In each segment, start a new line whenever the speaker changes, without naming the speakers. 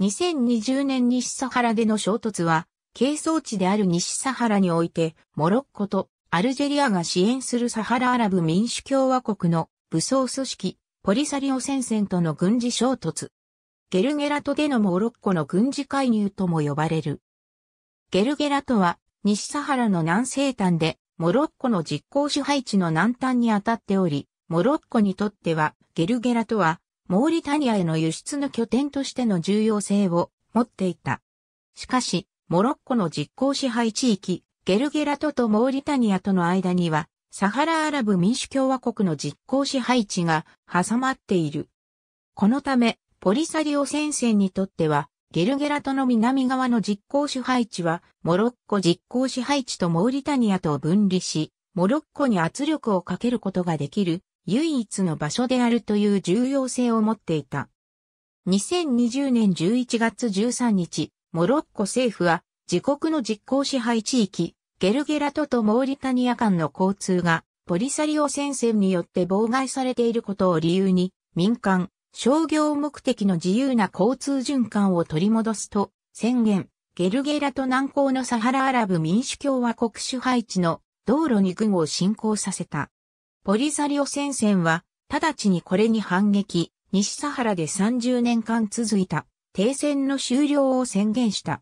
2020年西サハラでの衝突は、係争地である西サハラにおいて、モロッコとアルジェリアが支援するサハラアラブ民主共和国の武装組織、ポリサリオ戦線との軍事衝突。ゲルゲラトでのモロッコの軍事介入とも呼ばれる。ゲルゲラトは、西サハラの南西端で、モロッコの実行支配地の南端にあたっており、モロッコにとっては、ゲルゲラとは、モーリタニアへの輸出の拠点としての重要性を持っていた。しかし、モロッコの実効支配地域、ゲルゲラトとモーリタニアとの間には、サハラアラブ民主共和国の実効支配地が挟まっている。このため、ポリサリオ戦線にとっては、ゲルゲラトの南側の実効支配地は、モロッコ実効支配地とモーリタニアと分離し、モロッコに圧力をかけることができる唯一の場所であるという重要性を持っていた。2020年11月13日、モロッコ政府は自国の実効支配地域、ゲルゲラトとモーリタニア間の交通がポリサリオ戦線によって妨害されていることを理由に民間、商業目的の自由な交通循環を取り戻すと宣言、ゲルゲラと南高のサハラアラブ民主共和国支配地の道路に軍を侵攻させた。ポリサリオ戦線は、直ちにこれに反撃、西サハラで30年間続いた、停戦の終了を宣言した。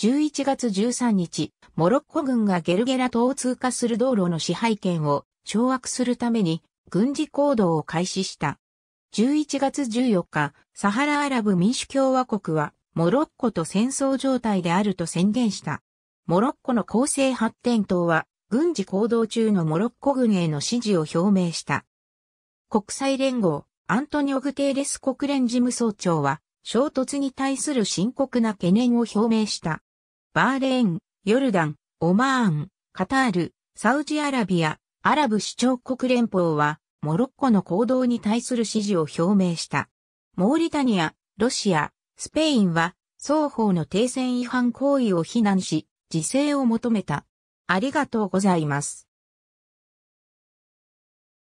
11月13日、モロッコ軍がゲルゲラ島を通過する道路の支配権を掌握するために軍事行動を開始した。11月14日、サハラアラブ民主共和国はモロッコと戦争状態であると宣言した。モロッコの公正発展党は軍事行動中のモロッコ軍への支持を表明した。国際連合、アントニオ・グテーレス国連事務総長は、衝突に対する深刻な懸念を表明した。バーレーン、ヨルダン、オマーン、カタール、サウジアラビア、アラブ首長国連邦は、モロッコの行動に対する支持を表明した。モーリタニア、ロシア、スペインは、双方の停戦違反行為を非難し、自制を求めた。ありがとうございます。